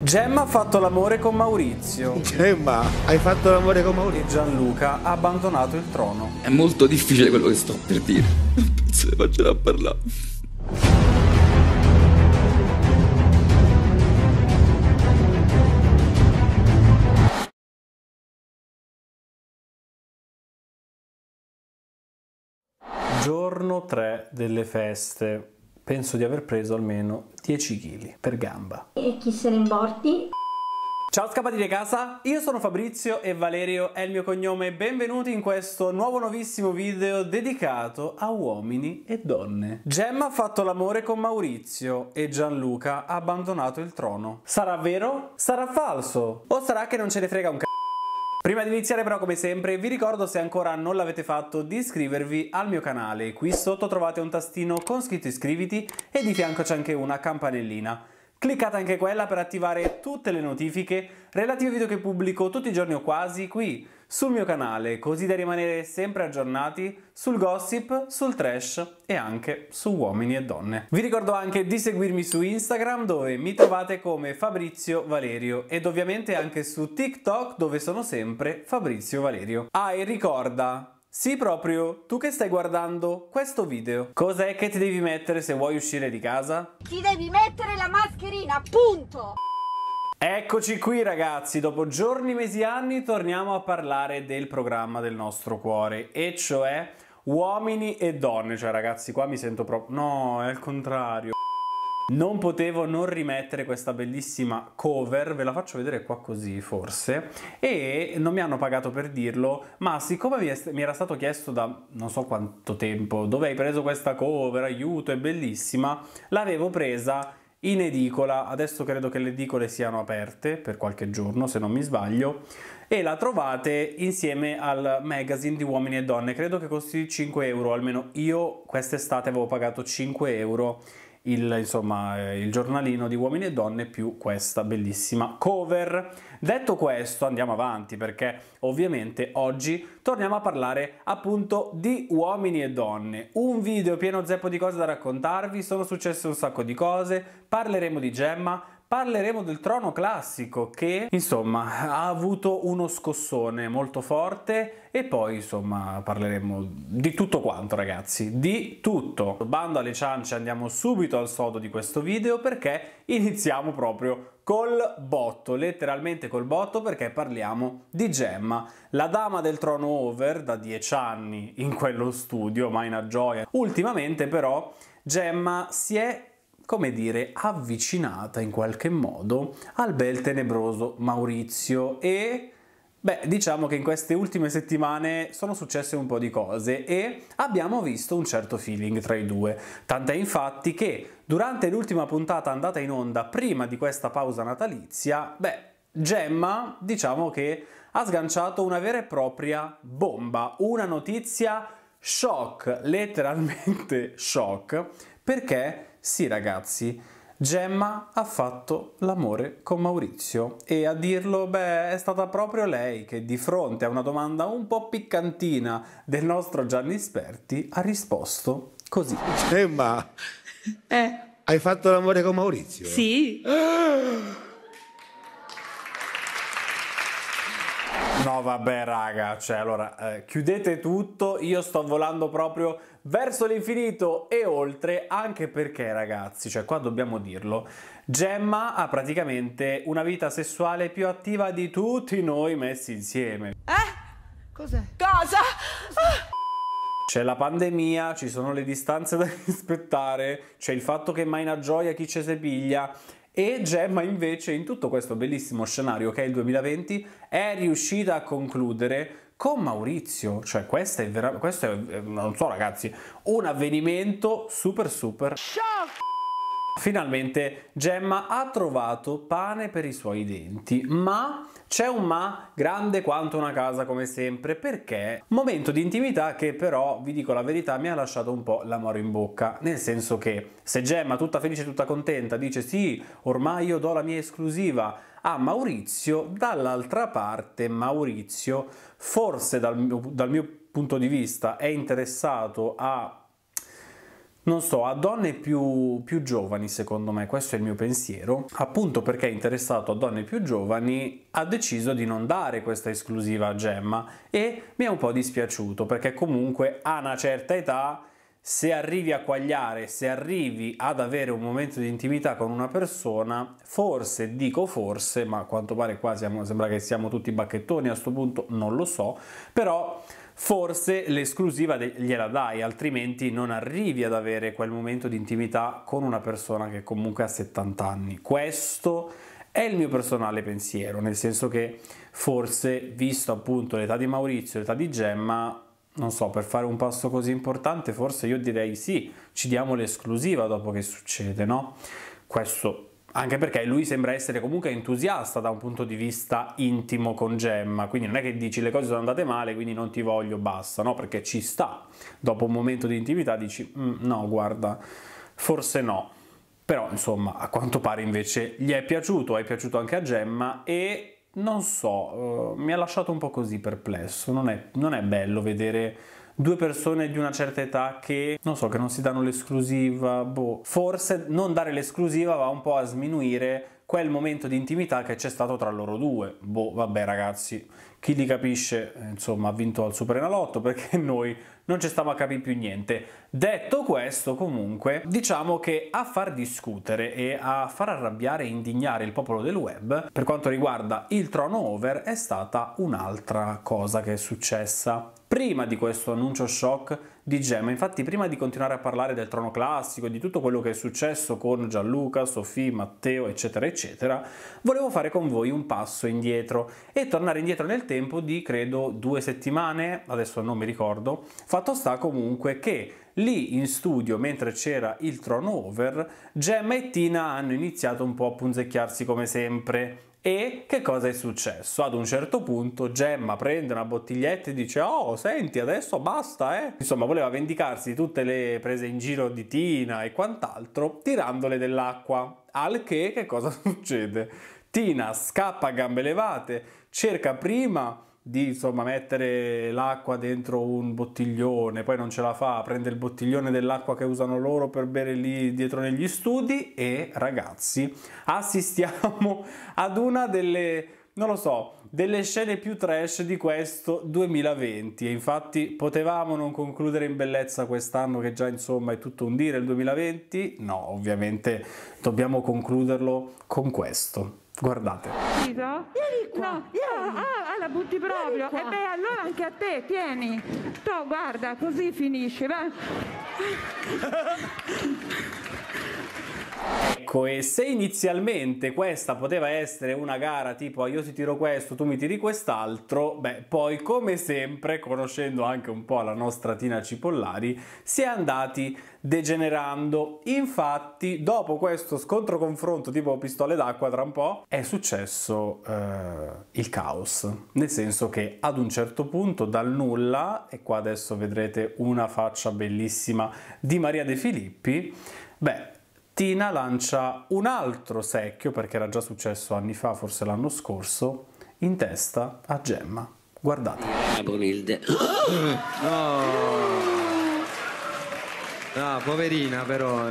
Gemma ha fatto l'amore con Maurizio. Gemma, hai fatto l'amore con Maurizio. E Gianluca ha abbandonato il trono. È molto difficile quello che sto per dire. Non penso che faccerà a parlare. Giorno 3 delle feste penso di aver preso almeno 10 kg per gamba. E chi se ne importi? Ciao scappati di casa, io sono Fabrizio e Valerio è il mio cognome e benvenuti in questo nuovo nuovissimo video dedicato a uomini e donne. Gemma ha fatto l'amore con Maurizio e Gianluca ha abbandonato il trono. Sarà vero? Sarà falso? O sarà che non ce ne frega un c***o? Prima di iniziare però come sempre vi ricordo se ancora non l'avete fatto di iscrivervi al mio canale. Qui sotto trovate un tastino con scritto iscriviti e di fianco c'è anche una campanellina. Cliccate anche quella per attivare tutte le notifiche relative ai video che pubblico tutti i giorni o quasi qui sul mio canale, così da rimanere sempre aggiornati sul gossip, sul trash e anche su uomini e donne. Vi ricordo anche di seguirmi su Instagram dove mi trovate come Fabrizio Valerio ed ovviamente anche su TikTok dove sono sempre Fabrizio Valerio. Ah e ricorda, sì proprio, tu che stai guardando questo video. Cos'è che ti devi mettere se vuoi uscire di casa? Ti devi mettere la mascherina, punto! Eccoci qui ragazzi, dopo giorni, mesi, anni torniamo a parlare del programma del nostro cuore e cioè uomini e donne, cioè ragazzi qua mi sento proprio... no, è il contrario. Non potevo non rimettere questa bellissima cover, ve la faccio vedere qua così forse, e non mi hanno pagato per dirlo, ma siccome mi, era stato chiesto da non so quanto tempo dove hai preso questa cover, aiuto, è bellissima, l'avevo presa in edicola, adesso credo che le edicole siano aperte per qualche giorno se non mi sbaglio e la trovate insieme al magazine di uomini e donne, credo che costi 5 euro, almeno io quest'estate avevo pagato 5 euro il, insomma, eh, il giornalino di uomini e donne più questa bellissima cover. Detto questo andiamo avanti perché ovviamente oggi torniamo a parlare appunto di uomini e donne. Un video pieno zeppo di cose da raccontarvi, sono successe un sacco di cose, parleremo di Gemma, Parleremo del trono classico che, insomma, ha avuto uno scossone molto forte e poi, insomma, parleremo di tutto quanto, ragazzi, di tutto. Bando alle ciance, andiamo subito al sodo di questo video perché iniziamo proprio col botto, letteralmente col botto perché parliamo di Gemma, la dama del trono over da dieci anni in quello studio, ma in una gioia. Ultimamente però Gemma si è come dire, avvicinata in qualche modo al bel tenebroso Maurizio e... Beh, diciamo che in queste ultime settimane sono successe un po' di cose e abbiamo visto un certo feeling tra i due. Tant'è infatti che durante l'ultima puntata andata in onda prima di questa pausa natalizia, beh, Gemma diciamo che ha sganciato una vera e propria bomba, una notizia shock, letteralmente shock, perché sì ragazzi, Gemma ha fatto l'amore con Maurizio e a dirlo, beh, è stata proprio lei che di fronte a una domanda un po' piccantina del nostro Gianni Sperti ha risposto così. Gemma, eh. hai fatto l'amore con Maurizio? Sì. Ah! No vabbè raga, cioè allora eh, chiudete tutto, io sto volando proprio verso l'infinito e oltre anche perché ragazzi, cioè qua dobbiamo dirlo, Gemma ha praticamente una vita sessuale più attiva di tutti noi messi insieme. Eh? Cos'è? Cosa? C'è la pandemia, ci sono le distanze da rispettare, c'è il fatto che mai una Gioia chi ce se piglia e Gemma invece in tutto questo bellissimo scenario che è il 2020 è riuscita a concludere con Maurizio, cioè questo è veramente, eh, questo è, non so ragazzi, un avvenimento super super... Shock! Finalmente Gemma ha trovato pane per i suoi denti, ma c'è un ma grande quanto una casa come sempre, perché momento di intimità che però, vi dico la verità, mi ha lasciato un po' l'amore in bocca, nel senso che se Gemma tutta felice, tutta contenta, dice sì, ormai io do la mia esclusiva a Maurizio, dall'altra parte Maurizio, forse dal mio, dal mio punto di vista, è interessato a non so, a donne più, più giovani secondo me, questo è il mio pensiero, appunto perché è interessato a donne più giovani, ha deciso di non dare questa esclusiva a Gemma e mi è un po' dispiaciuto perché comunque a una certa età se arrivi a quagliare, se arrivi ad avere un momento di intimità con una persona, forse, dico forse, ma a quanto pare qua siamo, sembra che siamo tutti bacchettoni a questo punto, non lo so, però forse l'esclusiva gliela dai, altrimenti non arrivi ad avere quel momento di intimità con una persona che comunque ha 70 anni. Questo è il mio personale pensiero, nel senso che forse, visto appunto l'età di Maurizio, l'età di Gemma, non so, per fare un passo così importante, forse io direi sì, ci diamo l'esclusiva dopo che succede, no? Questo anche perché lui sembra essere comunque entusiasta da un punto di vista intimo con Gemma, quindi non è che dici le cose sono andate male, quindi non ti voglio, basta, no? Perché ci sta. Dopo un momento di intimità dici mm, no, guarda, forse no. Però insomma, a quanto pare invece gli è piaciuto, è piaciuto anche a Gemma e non so, uh, mi ha lasciato un po' così perplesso, non è, non è bello vedere due persone di una certa età che non so, che non si danno l'esclusiva, boh. Forse non dare l'esclusiva va un po' a sminuire quel momento di intimità che c'è stato tra loro due. Boh, vabbè ragazzi chi li capisce insomma ha vinto al Superenalotto perché noi non ci stiamo a capire più niente. Detto questo comunque diciamo che a far discutere e a far arrabbiare e indignare il popolo del web per quanto riguarda il trono over è stata un'altra cosa che è successa prima di questo annuncio shock di Gemma. Infatti, prima di continuare a parlare del trono classico, di tutto quello che è successo con Gianluca, Sofì, Matteo, eccetera, eccetera, volevo fare con voi un passo indietro e tornare indietro nel tempo tempo di credo due settimane, adesso non mi ricordo, fatto sta comunque che lì in studio mentre c'era il over, Gemma e Tina hanno iniziato un po' a punzecchiarsi come sempre. E che cosa è successo? Ad un certo punto Gemma prende una bottiglietta e dice Oh, senti, adesso basta, eh! Insomma, voleva vendicarsi di tutte le prese in giro di Tina e quant'altro, tirandole dell'acqua. Al che, che cosa succede? mattina scappa a gambe levate, cerca prima di insomma, mettere l'acqua dentro un bottiglione, poi non ce la fa, prende il bottiglione dell'acqua che usano loro per bere lì dietro negli studi e ragazzi assistiamo ad una delle, non lo so, delle scene più trash di questo 2020 e infatti potevamo non concludere in bellezza quest'anno che già insomma è tutto un dire il 2020, no ovviamente dobbiamo concluderlo con questo. Guardate. Vieni qua. No. Vieni. Ah, ah, ah la butti proprio. E eh beh, allora anche a te, tieni. Tu guarda, così finisce. Va. Ecco, e se inizialmente questa poteva essere una gara tipo ah, io ti tiro questo, tu mi tiri quest'altro, beh, poi come sempre, conoscendo anche un po' la nostra Tina Cipollari, si è andati degenerando. Infatti, dopo questo scontro-confronto tipo pistole d'acqua tra un po', è successo eh, il caos. Nel senso che ad un certo punto, dal nulla, e qua adesso vedrete una faccia bellissima di Maria De Filippi, beh, Tina lancia un altro secchio, perché era già successo anni fa, forse l'anno scorso, in testa a Gemma. Guardate. Ah, Bonilde. Oh. Ah, no, poverina però.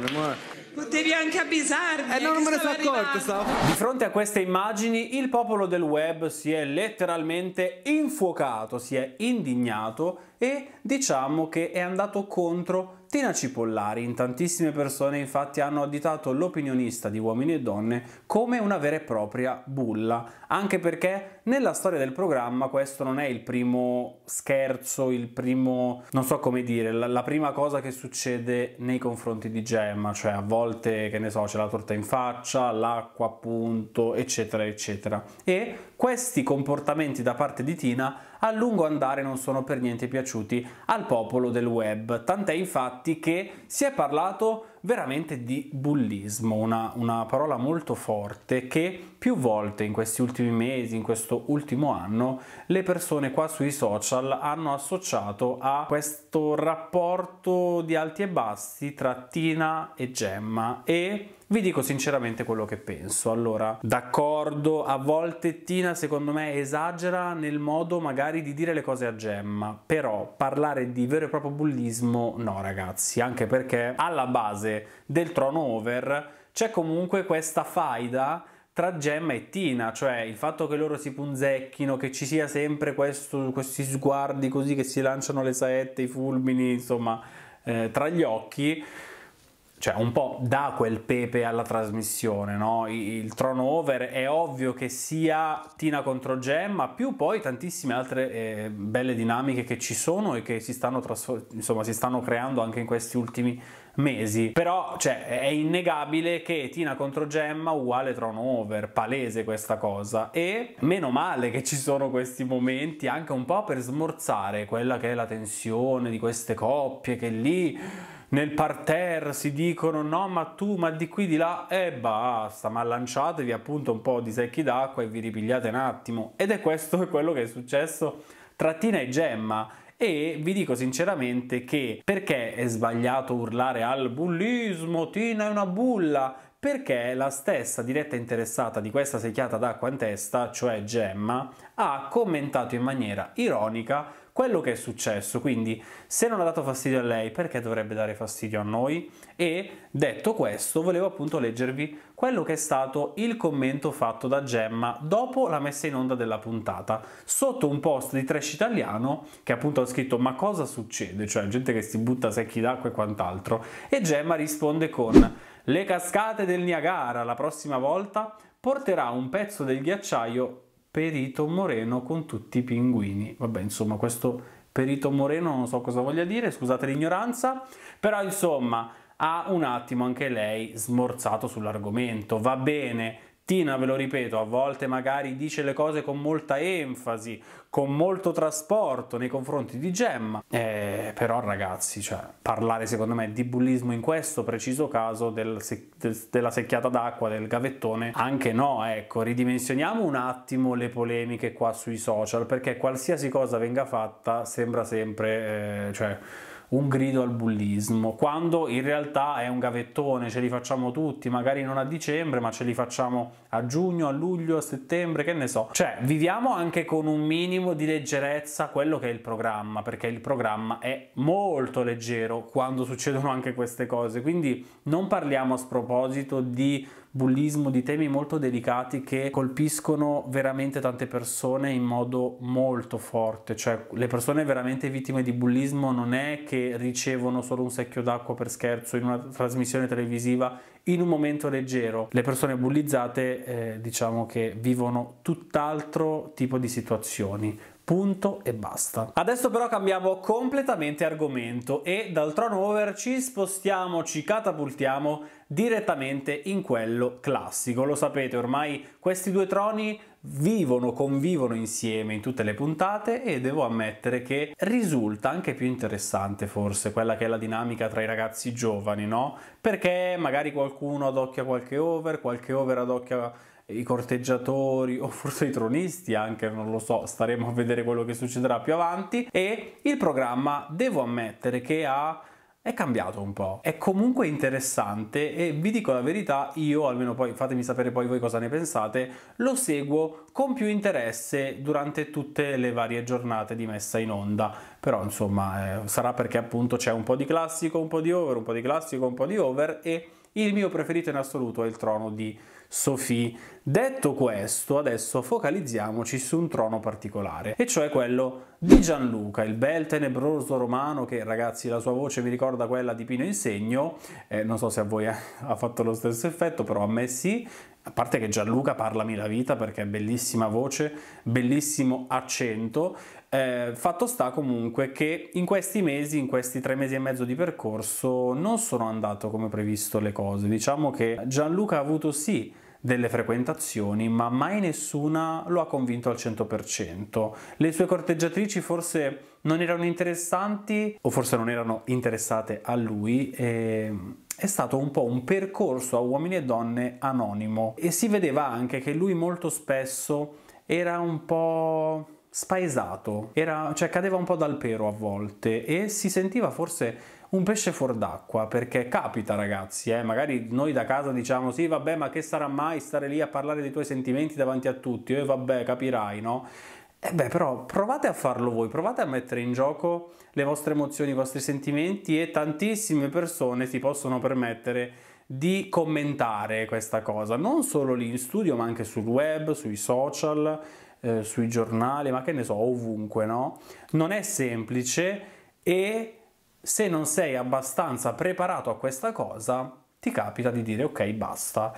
Potevi anche avvisarmi. Eh, non me ne sono accorto. Stavo... Di fronte a queste immagini, il popolo del web si è letteralmente infuocato, si è indignato e diciamo che è andato contro Tina Cipollari. In tantissime persone infatti hanno additato l'opinionista di Uomini e Donne come una vera e propria bulla, anche perché nella storia del programma questo non è il primo scherzo, il primo, non so come dire, la, la prima cosa che succede nei confronti di Gemma, cioè a volte, che ne so, c'è la torta in faccia, l'acqua appunto, eccetera, eccetera. E questi comportamenti da parte di Tina a lungo andare non sono per niente piaciuti al popolo del web, tant'è infatti che si è parlato veramente di bullismo, una, una parola molto forte che più volte in questi ultimi mesi, in questo ultimo anno, le persone qua sui social hanno associato a questo rapporto di alti e bassi tra Tina e Gemma e vi dico sinceramente quello che penso. Allora, d'accordo, a volte Tina secondo me esagera nel modo magari di dire le cose a Gemma, però parlare di vero e proprio bullismo no ragazzi, anche perché alla base del trono over c'è comunque questa faida tra Gemma e Tina, cioè il fatto che loro si punzecchino, che ci sia sempre questo, questi sguardi così che si lanciano le saette, i fulmini, insomma, eh, tra gli occhi cioè un po' dà quel pepe alla trasmissione, no? Il over è ovvio che sia Tina contro Gemma, più poi tantissime altre eh, belle dinamiche che ci sono e che si stanno, insomma, si stanno creando anche in questi ultimi mesi. Però cioè, è innegabile che Tina contro Gemma uguale over, palese questa cosa. E meno male che ci sono questi momenti anche un po' per smorzare quella che è la tensione di queste coppie che lì nel parterre si dicono no ma tu ma di qui di là e eh, basta ma lanciatevi appunto un po' di secchi d'acqua e vi ripigliate un attimo ed è questo quello che è successo tra Tina e Gemma e vi dico sinceramente che perché è sbagliato urlare al bullismo Tina è una bulla perché la stessa diretta interessata di questa secchiata d'acqua in testa, cioè Gemma, ha commentato in maniera ironica quello che è successo, quindi se non ha dato fastidio a lei, perché dovrebbe dare fastidio a noi? E detto questo, volevo appunto leggervi quello che è stato il commento fatto da Gemma dopo la messa in onda della puntata, sotto un post di Trash Italiano che appunto ha scritto ma cosa succede? Cioè gente che si butta secchi d'acqua e quant'altro. E Gemma risponde con le cascate del Niagara la prossima volta porterà un pezzo del ghiacciaio Perito Moreno con tutti i pinguini. Vabbè, insomma, questo Perito Moreno non so cosa voglia dire, scusate l'ignoranza, però insomma ha un attimo anche lei smorzato sull'argomento. Va bene Tina, ve lo ripeto, a volte magari dice le cose con molta enfasi, con molto trasporto nei confronti di Gemma, eh, però ragazzi, cioè, parlare secondo me di bullismo in questo preciso caso del se del della secchiata d'acqua, del gavettone, anche no, ecco, ridimensioniamo un attimo le polemiche qua sui social, perché qualsiasi cosa venga fatta sembra sempre, eh, cioè, un grido al bullismo, quando in realtà è un gavettone, ce li facciamo tutti, magari non a dicembre, ma ce li facciamo a giugno, a luglio, a settembre, che ne so. Cioè, viviamo anche con un minimo di leggerezza quello che è il programma, perché il programma è molto leggero quando succedono anche queste cose, quindi non parliamo a sproposito di bullismo, di temi molto delicati che colpiscono veramente tante persone in modo molto forte, cioè le persone veramente vittime di bullismo non è che ricevono solo un secchio d'acqua per scherzo in una trasmissione televisiva in un momento leggero. Le persone bullizzate eh, diciamo che vivono tutt'altro tipo di situazioni, punto e basta. Adesso però cambiamo completamente argomento e dal Throne Over ci spostiamo, ci catapultiamo direttamente in quello classico. Lo sapete, ormai questi due troni vivono, convivono insieme in tutte le puntate e devo ammettere che risulta anche più interessante forse quella che è la dinamica tra i ragazzi giovani, no? Perché magari qualcuno adocchia qualche over, qualche over adocchia i corteggiatori o forse i tronisti anche, non lo so, staremo a vedere quello che succederà più avanti e il programma devo ammettere che ha è cambiato un po'. È comunque interessante e vi dico la verità, io almeno poi fatemi sapere poi voi cosa ne pensate, lo seguo con più interesse durante tutte le varie giornate di messa in onda. Però insomma, eh, sarà perché appunto c'è un po' di classico, un po' di over, un po' di classico, un po' di over e il mio preferito in assoluto è il trono di Sophie. Detto questo, adesso focalizziamoci su un trono particolare, e cioè quello di Gianluca, il bel tenebroso romano che, ragazzi, la sua voce mi ricorda quella di Pino Insegno, eh, non so se a voi ha fatto lo stesso effetto, però a me sì, a parte che Gianluca parlami la vita perché è bellissima voce, bellissimo accento, eh, fatto sta comunque che in questi mesi, in questi tre mesi e mezzo di percorso, non sono andato come previsto le cose. Diciamo che Gianluca ha avuto sì delle frequentazioni, ma mai nessuna lo ha convinto al 100%. Le sue corteggiatrici forse non erano interessanti o forse non erano interessate a lui. E è stato un po' un percorso a uomini e donne anonimo e si vedeva anche che lui molto spesso era un po' spaesato, era, cioè cadeva un po' dal pero a volte e si sentiva forse un pesce fuor d'acqua perché capita ragazzi, eh, magari noi da casa diciamo sì vabbè ma che sarà mai stare lì a parlare dei tuoi sentimenti davanti a tutti, e vabbè capirai no? E eh beh, però provate a farlo voi, provate a mettere in gioco le vostre emozioni, i vostri sentimenti e tantissime persone si possono permettere di commentare questa cosa, non solo lì in studio, ma anche sul web, sui social, eh, sui giornali, ma che ne so, ovunque, no? Non è semplice e se non sei abbastanza preparato a questa cosa, ti capita di dire ok, basta.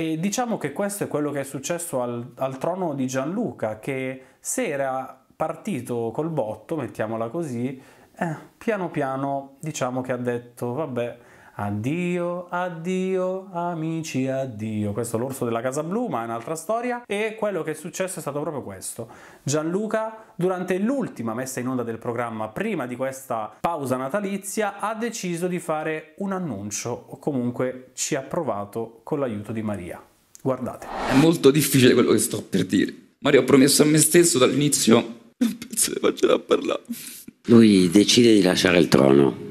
E diciamo che questo è quello che è successo al, al trono di Gianluca, che se era partito col botto, mettiamola così, eh, piano piano diciamo che ha detto vabbè Addio, addio, amici, addio. Questo è l'orso della Casa Blu, ma è un'altra storia. E quello che è successo è stato proprio questo. Gianluca, durante l'ultima messa in onda del programma, prima di questa pausa natalizia, ha deciso di fare un annuncio, o comunque ci ha provato con l'aiuto di Maria. Guardate. È molto difficile quello che sto per dire. Mario ha promesso a me stesso dall'inizio. Non penso che faccia a parlare. Lui decide di lasciare il trono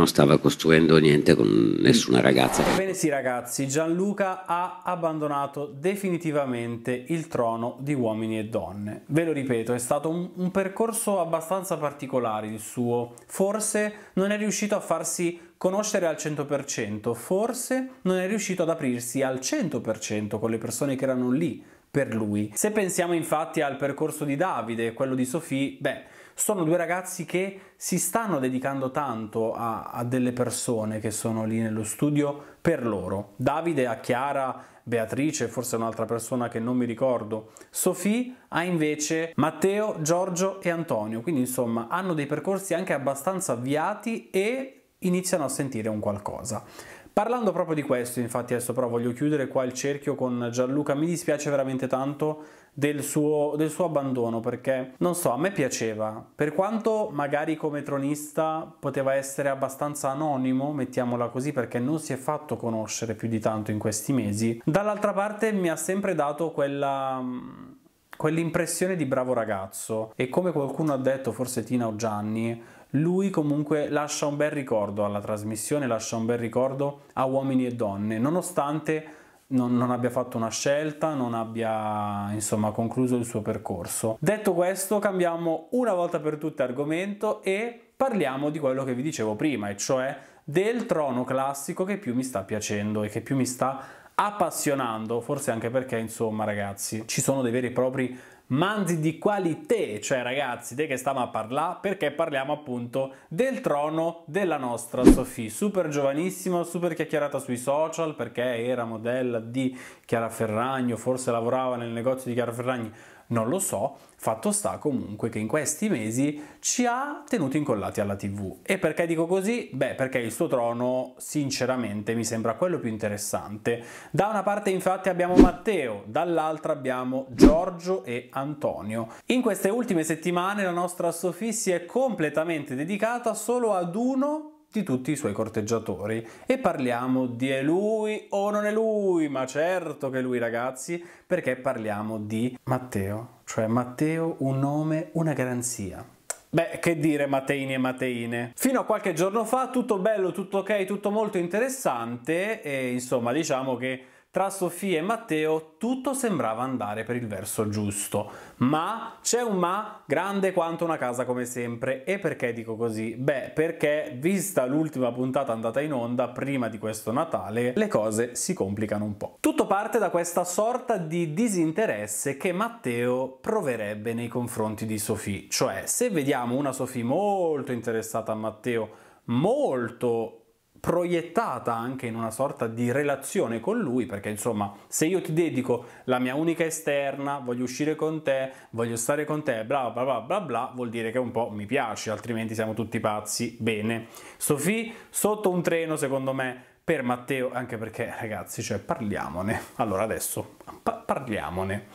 non stava costruendo niente con nessuna mm. ragazza. Bene sì ragazzi, Gianluca ha abbandonato definitivamente il trono di uomini e donne. Ve lo ripeto, è stato un, un percorso abbastanza particolare il suo, forse non è riuscito a farsi conoscere al 100%, forse non è riuscito ad aprirsi al 100% con le persone che erano lì per lui. Se pensiamo infatti al percorso di Davide e quello di Sofì, beh, sono due ragazzi che si stanno dedicando tanto a, a, delle persone che sono lì nello studio per loro. Davide a Chiara, Beatrice, forse un'altra persona che non mi ricordo. Sofì ha invece Matteo, Giorgio e Antonio, quindi insomma hanno dei percorsi anche abbastanza avviati e iniziano a sentire un qualcosa. Parlando proprio di questo, infatti adesso però voglio chiudere qua il cerchio con Gianluca, mi dispiace veramente tanto del suo, del suo abbandono perché non so, a me piaceva. Per quanto magari come tronista poteva essere abbastanza anonimo, mettiamola così, perché non si è fatto conoscere più di tanto in questi mesi, dall'altra parte mi ha sempre dato quella quell'impressione di bravo ragazzo e come qualcuno ha detto, forse Tina o Gianni, lui comunque lascia un bel ricordo alla trasmissione, lascia un bel ricordo a uomini e donne, nonostante non, non, abbia fatto una scelta, non abbia insomma concluso il suo percorso. Detto questo, cambiamo una volta per tutte argomento e parliamo di quello che vi dicevo prima, e cioè del trono classico che più mi sta piacendo e che più mi sta appassionando, forse anche perché insomma ragazzi ci sono dei veri e propri manzi di qualità, cioè ragazzi, di che stiamo a parlare perché parliamo appunto del trono della nostra Sofì, super giovanissima, super chiacchierata sui social perché era modella di Chiara Ferragno, forse lavorava nel negozio di Chiara Ferragni non lo so, fatto sta comunque che in questi mesi ci ha tenuti incollati alla TV. E perché dico così? Beh, perché il suo trono sinceramente mi sembra quello più interessante. Da una parte infatti abbiamo Matteo, dall'altra abbiamo Giorgio e Antonio. In queste ultime settimane la nostra Sofì si è completamente dedicata solo ad uno di tutti i suoi corteggiatori e parliamo di è lui o non è lui, ma certo che è lui ragazzi, perché parliamo di Matteo, cioè Matteo un nome, una garanzia. Beh, che dire Matteini e Mateine. Fino a qualche giorno fa tutto bello, tutto ok, tutto molto interessante e insomma diciamo che tra Sofia e Matteo tutto sembrava andare per il verso giusto, ma c'è un ma grande quanto una casa come sempre. E perché dico così? Beh, perché vista l'ultima puntata andata in onda prima di questo Natale, le cose si complicano un po'. Tutto parte da questa sorta di disinteresse che Matteo proverebbe nei confronti di Sofì, cioè se vediamo una Sofì molto interessata a Matteo, molto proiettata anche in una sorta di relazione con lui, perché insomma, se io ti dedico la mia unica esterna, voglio uscire con te, voglio stare con te, bla bla bla bla bla, vuol dire che un po' mi piace, altrimenti siamo tutti pazzi. Bene. Sofì sotto un treno, secondo me, per Matteo, anche perché ragazzi, cioè parliamone. Allora adesso pa parliamone.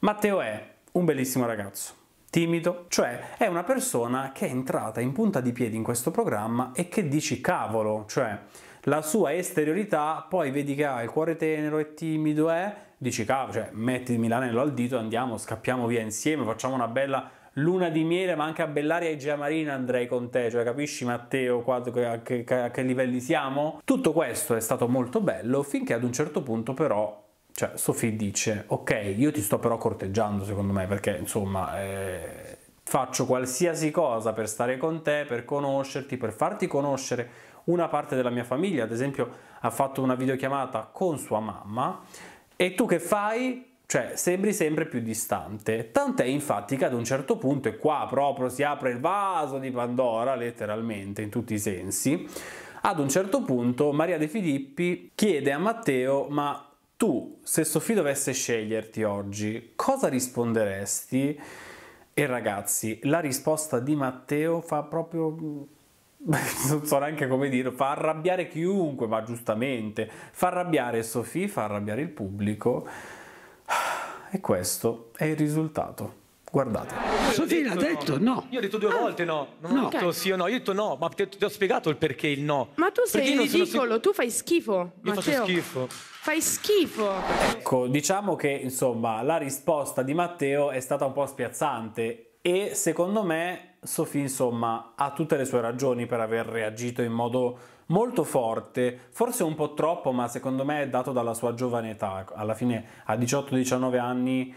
Matteo è un bellissimo ragazzo timido, cioè è una persona che è entrata in punta di piedi in questo programma e che dici cavolo, cioè la sua esteriorità, poi vedi che ha il cuore tenero, e timido, è, eh? dici cavolo, cioè mettimi l'anello al dito, andiamo, scappiamo via insieme, facciamo una bella luna di miele, ma anche a Bellaria e Giamarina andrei con te, cioè capisci Matteo qua, a, che, a che livelli siamo? Tutto questo è stato molto bello finché ad un certo punto però cioè, Sophie dice, ok, io ti sto però corteggiando secondo me, perché insomma... Eh, faccio qualsiasi cosa per stare con te, per conoscerti, per farti conoscere una parte della mia famiglia, ad esempio ha fatto una videochiamata con sua mamma e tu che fai? Cioè, sembri sempre più distante. Tant'è infatti che ad un certo punto, e qua proprio si apre il vaso di Pandora, letteralmente, in tutti i sensi, ad un certo punto Maria De Filippi chiede a Matteo, ma tu, se Sofì dovesse sceglierti oggi, cosa risponderesti? E ragazzi, la risposta di Matteo fa proprio... non so neanche come dire, fa arrabbiare chiunque, ma giustamente, fa arrabbiare Sofì, fa arrabbiare il pubblico. E questo è il risultato. Guardate. Sofia ha detto, no. no. Io ho detto due ah, volte no. Non no. ho detto sì o no. Io ho detto no, ma ti, ti, ho spiegato il perché il no. Ma tu sei ridicolo, tu fai schifo. Io Matteo. faccio schifo. Fai schifo. Ecco, diciamo che insomma la risposta di Matteo è stata un po' spiazzante e secondo me Sofì insomma ha tutte le sue ragioni per aver reagito in modo molto forte, forse un po' troppo, ma secondo me è dato dalla sua giovane età. Alla fine a 18-19 anni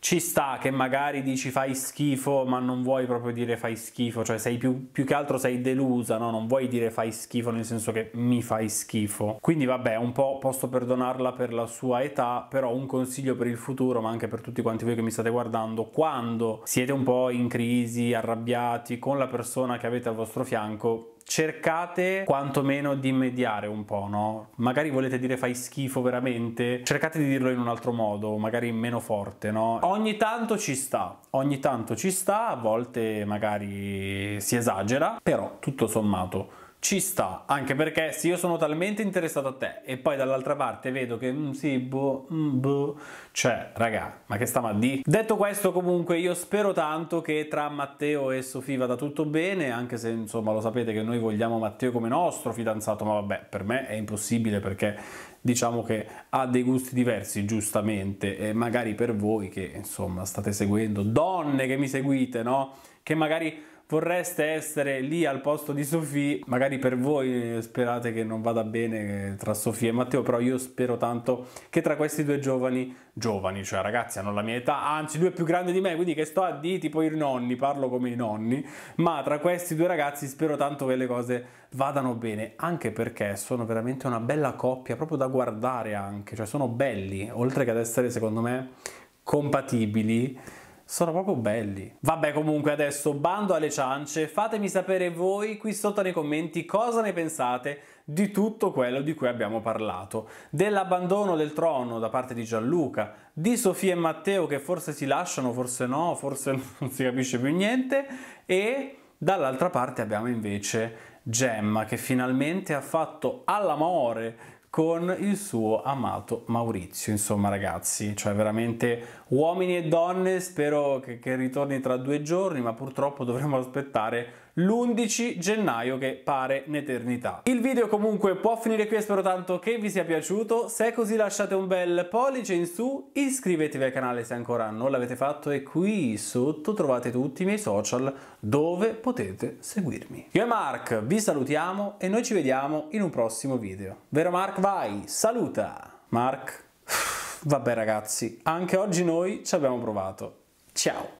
ci sta che magari dici fai schifo, ma non vuoi proprio dire fai schifo, cioè sei più, più, che altro sei delusa, no? Non vuoi dire fai schifo nel senso che mi fai schifo. Quindi vabbè, un po' posso perdonarla per la sua età, però un consiglio per il futuro, ma anche per tutti quanti voi che mi state guardando, quando siete un po' in crisi, arrabbiati con la persona che avete al vostro fianco, cercate quantomeno di mediare un po', no? Magari volete dire fai schifo veramente, cercate di dirlo in un altro modo, magari meno forte, no? Ogni tanto ci sta, ogni tanto ci sta, a volte magari si esagera, però tutto sommato ci sta, anche perché se io sono talmente interessato a te e poi dall'altra parte vedo che mm, sì, boh, mm, boh, cioè, raga, ma che stiamo a di? Detto questo, comunque, io spero tanto che tra Matteo e Sofì vada tutto bene, anche se, insomma, lo sapete che noi vogliamo Matteo come nostro fidanzato, ma vabbè, per me è impossibile perché diciamo che ha dei gusti diversi, giustamente, e magari per voi che, insomma, state seguendo, donne che mi seguite, no? Che magari vorreste essere lì al posto di Sofì, magari per voi eh, sperate che non vada bene eh, tra Sofì e Matteo, però io spero tanto che tra questi due giovani, giovani, cioè ragazzi hanno la mia età, anzi due più grandi di me, quindi che sto a di tipo i nonni, parlo come i nonni, ma tra questi due ragazzi spero tanto che le cose vadano bene, anche perché sono veramente una bella coppia, proprio da guardare anche, cioè sono belli, oltre che ad essere secondo me compatibili sono proprio belli. Vabbè comunque adesso bando alle ciance, fatemi sapere voi qui sotto nei commenti cosa ne pensate di tutto quello di cui abbiamo parlato. Dell'abbandono del trono da parte di Gianluca, di Sofia e Matteo che forse si lasciano, forse no, forse non si capisce più niente e dall'altra parte abbiamo invece Gemma che finalmente ha fatto all'amore con il suo amato Maurizio. Insomma ragazzi, cioè veramente uomini e donne, spero che, che ritorni tra due giorni, ma purtroppo dovremo aspettare l'11 gennaio che pare un'eternità. Il video comunque può finire qui, spero tanto che vi sia piaciuto, se è così lasciate un bel pollice in su, iscrivetevi al canale se ancora non l'avete fatto e qui sotto trovate tutti i miei social dove potete seguirmi. Io e Mark vi salutiamo e noi ci vediamo in un prossimo video. Vero Mark? Vai, saluta! Mark? Vabbè ragazzi, anche oggi noi ci abbiamo provato. Ciao!